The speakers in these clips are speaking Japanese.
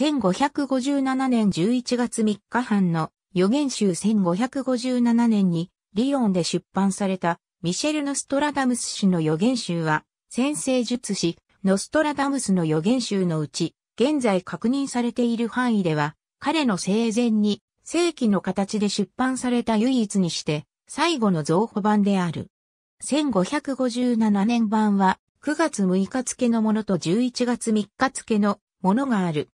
1557年11月3日版の予言集1557年にリヨンで出版されたミシェル・ノストラダムス氏の予言集は先生術師ノストラダムスの予言集のうち現在確認されている範囲では彼の生前に正規の形で出版された唯一にして最後の増補版である。1557年版は9月6日付のものと11月3日付のものがある。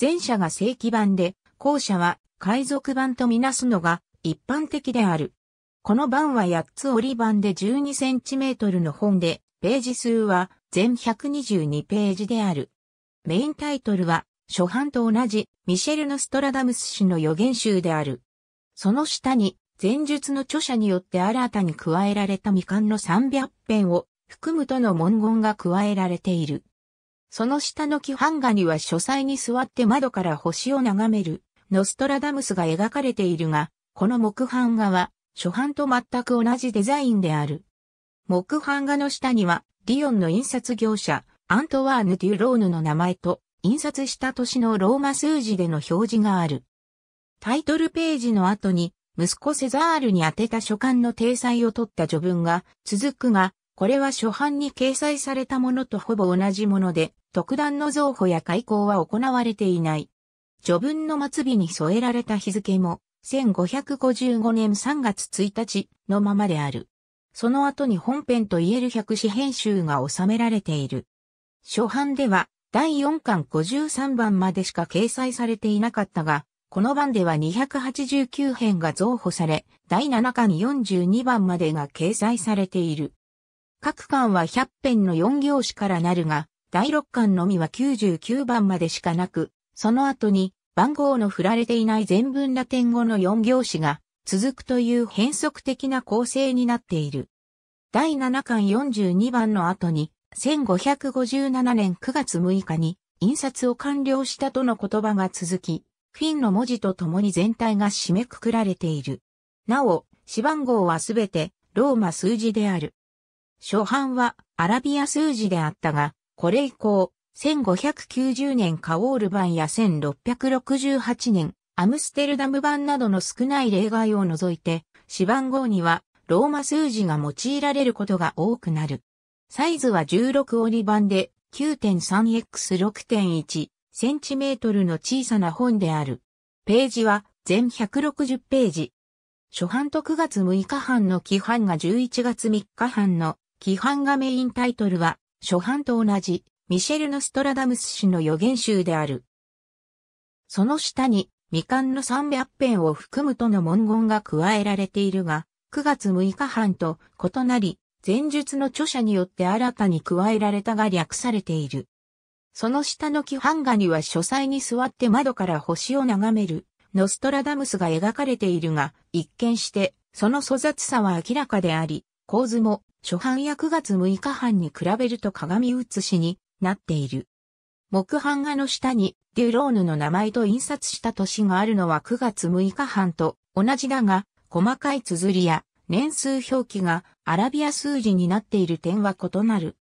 前者が正規版で、後者は海賊版とみなすのが一般的である。この版は8つ折り版で 12cm の本で、ページ数は全122ページである。メインタイトルは、初版と同じミシェル・ノストラダムス氏の予言集である。その下に、前述の著者によって新たに加えられた未完の300編を含むとの文言が加えられている。その下の木版画には書斎に座って窓から星を眺める、ノストラダムスが描かれているが、この木版画は、初版と全く同じデザインである。木版画の下には、リオンの印刷業者、アントワーヌ・デュローヌの名前と、印刷した年のローマ数字での表示がある。タイトルページの後に、息子セザールに宛てた書簡の体裁を取った序文が続くが、これは初版に掲載されたものとほぼ同じもので、特段の増補や開講は行われていない。序文の末尾に添えられた日付も、1555年3月1日のままである。その後に本編と言える百紙編集が収められている。初版では第4巻53番までしか掲載されていなかったが、この版では289編が増補され、第7巻42番までが掲載されている。各巻は100編の4行詞からなるが、第6巻のみは99番までしかなく、その後に番号の振られていない全文ラテン語の4行詞が続くという変則的な構成になっている。第7巻42番の後に、1557年9月6日に印刷を完了したとの言葉が続き、フィンの文字と共に全体が締めくくられている。なお、四番号はすべてローマ数字である。初版はアラビア数字であったが、これ以降、1590年カオール版や1668年アムステルダム版などの少ない例外を除いて、四番号にはローマ数字が用いられることが多くなる。サイズは16折版で 9.3x6.1 センチメートルの小さな本である。ページは全160ページ。初版と9月6日版の規範が11月3日版の規範がメインタイトルは初版と同じ、ミシェル・ノストラダムス氏の予言集である。その下に、未完の300編を含むとの文言が加えられているが、9月6日版と異なり、前述の著者によって新たに加えられたが略されている。その下の木版画には書斎に座って窓から星を眺める、ノストラダムスが描かれているが、一見して、その粗雑さは明らかであり、構図も初版や9月6日版に比べると鏡写しになっている。木版画の下にデュローヌの名前と印刷した年があるのは9月6日版と同じだが、細かい綴りや年数表記がアラビア数字になっている点は異なる。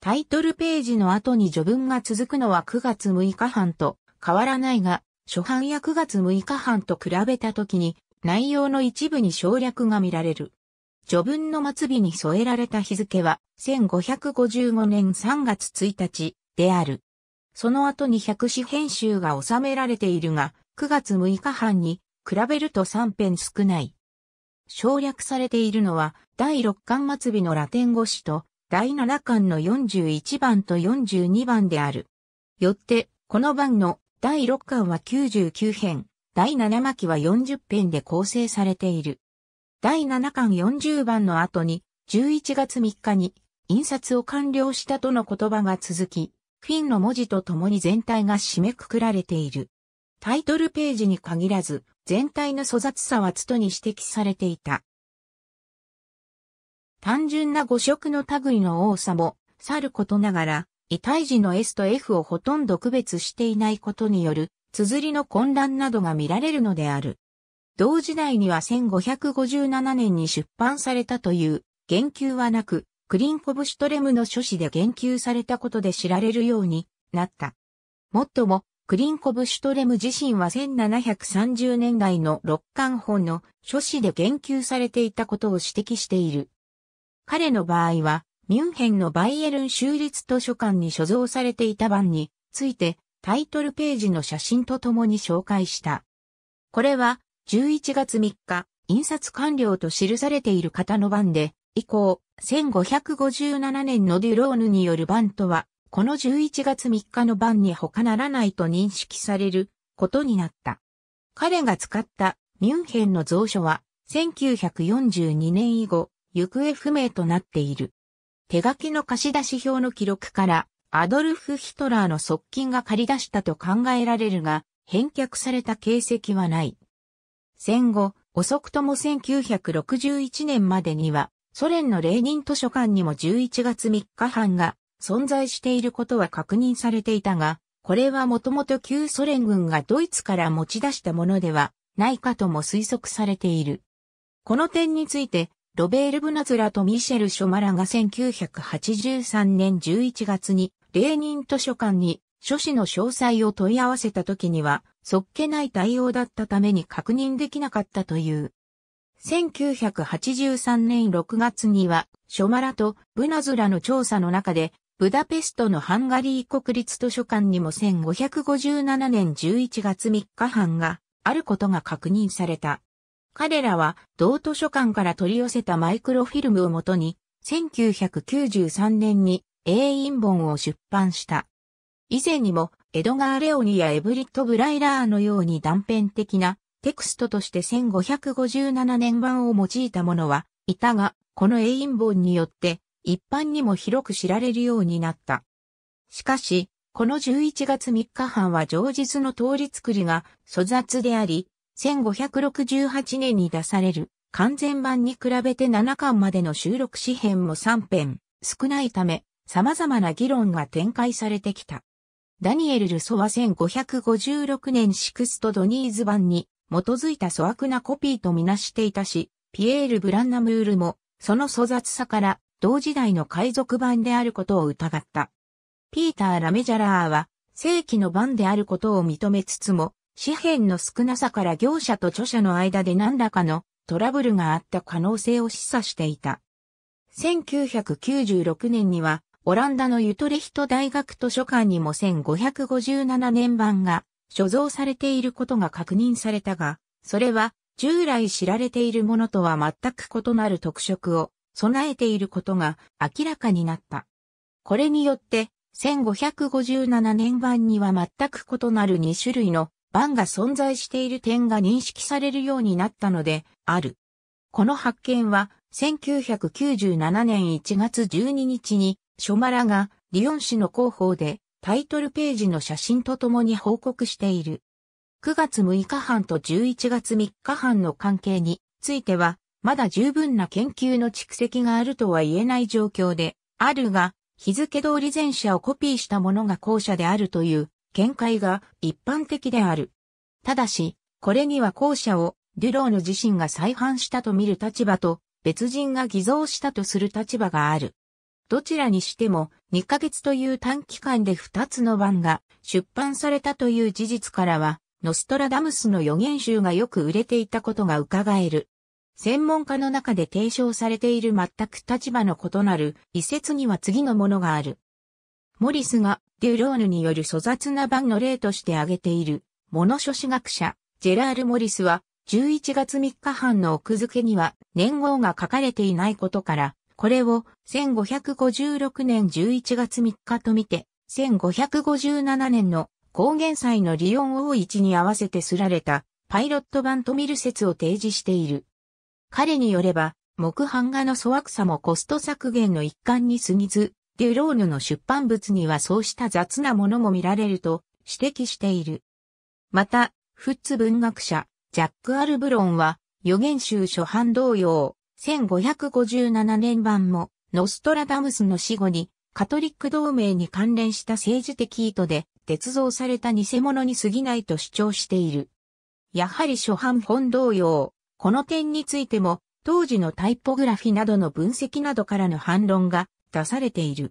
タイトルページの後に序文が続くのは9月6日版と変わらないが、初版や9月6日版と比べた時に内容の一部に省略が見られる。序文の末尾に添えられた日付は、1555年3月1日である。その後に百紙編集が収められているが、9月6日半に比べると3編少ない。省略されているのは、第6巻末尾のラテン語詞と、第7巻の41番と42番である。よって、この番の第6巻は99編、第7巻は40編で構成されている。第7巻40番の後に、11月3日に、印刷を完了したとの言葉が続き、フィンの文字と共に全体が締めくくられている。タイトルページに限らず、全体の粗雑さはつとに指摘されていた。単純な語色の類の多さも、さることながら、異体字の S と F をほとんど区別していないことによる、綴りの混乱などが見られるのである。同時代には1557年に出版されたという言及はなく、クリンコブシュトレムの書誌で言及されたことで知られるようになった。もっとも、クリンコブ・シュトレム自身は1730年代の六巻本の書誌で言及されていたことを指摘している。彼の場合は、ミュンヘンのバイエルン州立図書館に所蔵されていた版についてタイトルページの写真とともに紹介した。これは11月3日、印刷完了と記されている方の版で、以降、1557年のデュローヌによる版とは、この11月3日の版に他ならないと認識されることになった。彼が使ったミュンヘンの蔵書は、1942年以後、行方不明となっている。手書きの貸し出し表の記録から、アドルフ・ヒトラーの側近が借り出したと考えられるが、返却された形跡はない。戦後、遅くとも1961年までには、ソ連のレーニン図書館にも11月3日半が存在していることは確認されていたが、これはもともと旧ソ連軍がドイツから持ち出したものではないかとも推測されている。この点について、ロベール・ブナズラとミシェル・ショマラが1983年11月に、レーニン図書館に書誌の詳細を問い合わせた時には、そっけない対応だったために確認できなかったという。1983年6月には、ショマラとブナズラの調査の中で、ブダペストのハンガリー国立図書館にも1557年11月3日版があることが確認された。彼らは同図書館から取り寄せたマイクロフィルムをもとに、1993年に英印本を出版した。以前にもエドガー・レオニやエブリット・ブライラーのように断片的なテクストとして1557年版を用いたものは、いたが、この英印本によって一般にも広く知られるようになった。しかし、この11月3日版は上日の通り作りが粗雑であり、1568年に出される完全版に比べて7巻までの収録紙編も3編少ないため、様々な議論が展開されてきた。ダニエル・ルソは1556年シクスト・ドニーズ版に基づいた粗悪なコピーとみなしていたし、ピエール・ブランナムールもその粗雑さから同時代の海賊版であることを疑った。ピーター・ラメジャラーは正規の版であることを認めつつも、紙幣の少なさから業者と著者の間で何らかのトラブルがあった可能性を示唆していた。1996年にはオランダのユトレヒト大学図書館にも1557年版が所蔵されていることが確認されたが、それは従来知られているものとは全く異なる特色を備えていることが明らかになった。これによって、1557年版には全く異なる2種類の版が存在している点が認識されるようになったのである。この発見は1997年1月12日にショマラがリヨン氏の広報でタイトルページの写真とともに報告している。9月6日半と11月3日半の関係については、まだ十分な研究の蓄積があるとは言えない状況で、あるが、日付通り前者をコピーしたものが後者であるという見解が一般的である。ただし、これには後者をデュローヌ自身が再販したと見る立場と、別人が偽造したとする立場がある。どちらにしても2ヶ月という短期間で2つの版が出版されたという事実からは、ノストラダムスの予言集がよく売れていたことが伺える。専門家の中で提唱されている全く立場の異なる一説には次のものがある。モリスがデュローヌによる粗雑な版の例として挙げている、物書史学者、ジェラール・モリスは、11月3日半の奥付けには年号が書かれていないことから、これを1556年11月3日とみて、1557年の高原祭のリオン王一に合わせてすられたパイロット版と見る説を提示している。彼によれば、木版画の粗悪さもコスト削減の一環に過ぎず、デュローヌの出版物にはそうした雑なものも見られると指摘している。また、フッツ文学者、ジャック・アルブロンは、予言集初版同様、1557年版も、ノストラダムスの死後に、カトリック同盟に関連した政治的意図で、捏造された偽物に過ぎないと主張している。やはり初版本同様、この点についても、当時のタイポグラフィなどの分析などからの反論が出されている。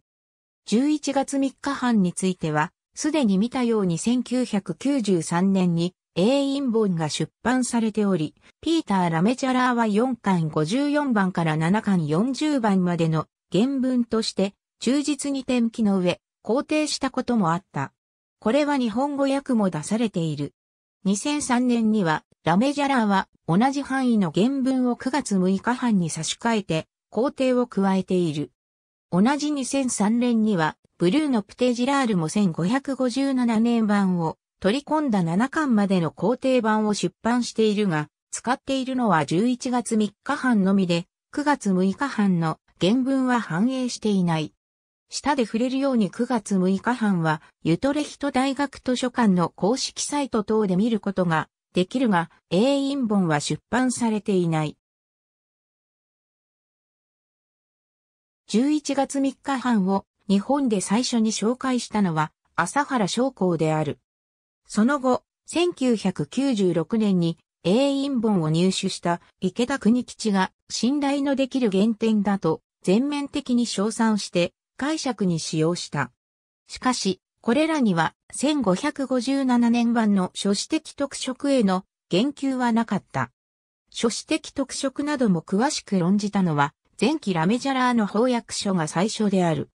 11月3日版については、すでに見たように1993年に英印本が出版されており、ピーター・ラメチャラーは4巻54番から7巻40番までの原文として忠実に転記の上、肯定したこともあった。これは日本語訳も出されている。2003年には、ラメジャラーは同じ範囲の原文を9月6日半に差し替えて、肯定を加えている。同じ2003年には、ブルーのプテジラールも1557年版を取り込んだ7巻までの工程版を出版しているが、使っているのは11月3日版のみで、9月6日版の原文は反映していない。下で触れるように9月6日版は、ユトレヒト大学図書館の公式サイト等で見ることができるが、永遠本は出版されていない。11月3日版を日本で最初に紹介したのは、朝原昌光である。その後、1996年に永遠本を入手した池田国吉が信頼のできる原点だと全面的に称賛して解釈に使用した。しかし、これらには1557年版の書史的特色への言及はなかった。書史的特色なども詳しく論じたのは、前期ラメジャラーの翻訳書が最初である。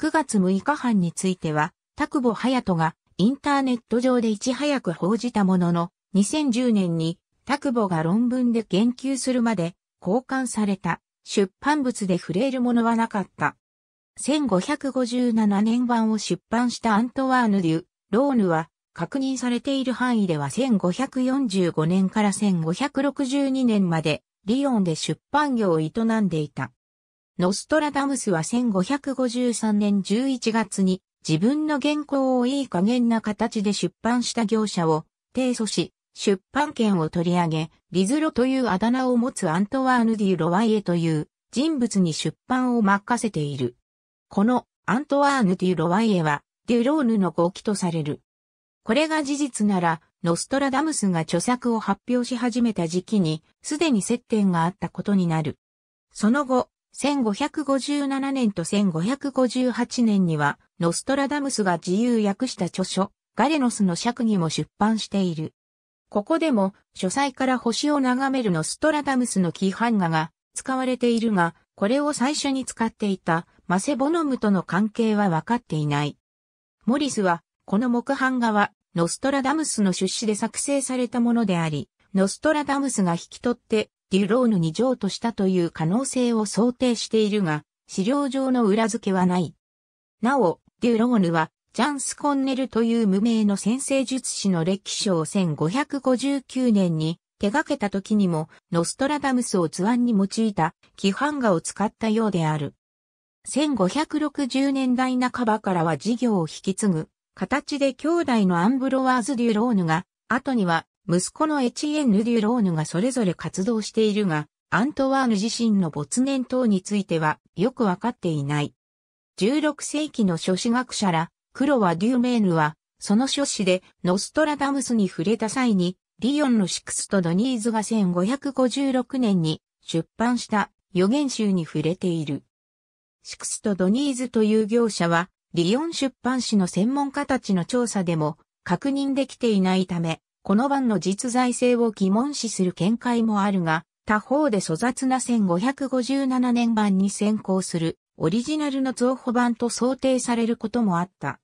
9月6日版については、田久保隼人がインターネット上でいち早く報じたものの、2010年に、タクボが論文で言及するまで、交換された、出版物で触れるものはなかった。1557年版を出版したアントワーヌ・デュ・ローヌは、確認されている範囲では1545年から1562年まで、リヨンで出版業を営んでいた。ノストラダムスは1553年11月に自分の原稿をいい加減な形で出版した業者を提訴し、出版権を取り上げ、リズロというあだ名を持つアントワーヌ・ディ・ロワイエという人物に出版を任せている。このアントワーヌ・ディ・ロワイエは、デュローヌの号機とされる。これが事実なら、ノストラダムスが著作を発表し始めた時期に、すでに接点があったことになる。その後、1557年と1558年には、ノストラダムスが自由訳した著書、ガレノスの尺にも出版している。ここでも、書斎から星を眺めるノストラダムスの紀ー画が使われているが、これを最初に使っていたマセボノムとの関係は分かっていない。モリスは、この木版画は、ノストラダムスの出資で作成されたものであり、ノストラダムスが引き取ってデュローヌに譲渡したという可能性を想定しているが、資料上の裏付けはない。なお、デュローヌは、ジャンス・コンネルという無名の先生術師の歴史を1559年に手掛けた時にも、ノストラダムスを図案に用いた、規範画を使ったようである。1560年代半ばからは事業を引き継ぐ、形で兄弟のアンブロワーズ・デュローヌが、後には息子のエチエンヌ・デュローヌがそれぞれ活動しているが、アントワーヌ自身の没年等についてはよくわかっていない。16世紀の諸子学者ら、クロワ・デューメーヌは、その書誌でノストラダムスに触れた際に、リヨンのシクスとドニーズが1556年に出版した予言集に触れている。シクスとドニーズという業者は、リヨン出版誌の専門家たちの調査でも確認できていないため、この版の実在性を疑問視する見解もあるが、他方で粗雑な1557年版に先行するオリジナルの増補版と想定されることもあった。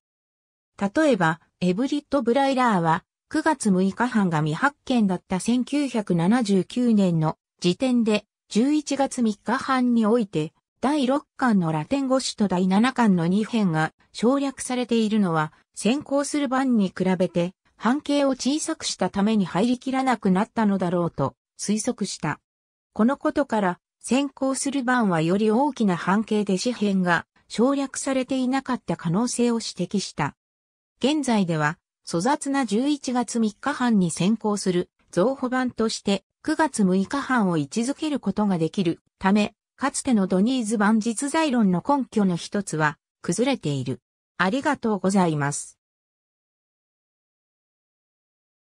例えば、エブリット・ブライラーは、9月6日版が未発見だった1979年の時点で、11月3日版において、第6巻のラテン語詞と第7巻の2編が省略されているのは、先行する版に比べて半径を小さくしたために入りきらなくなったのだろうと推測した。このことから、先行する版はより大きな半径で紙片が省略されていなかった可能性を指摘した。現在では、粗雑な11月3日半に先行する増補版として9月6日半を位置づけることができるため、かつてのドニーズ版実在論の根拠の一つは崩れている。ありがとうございます。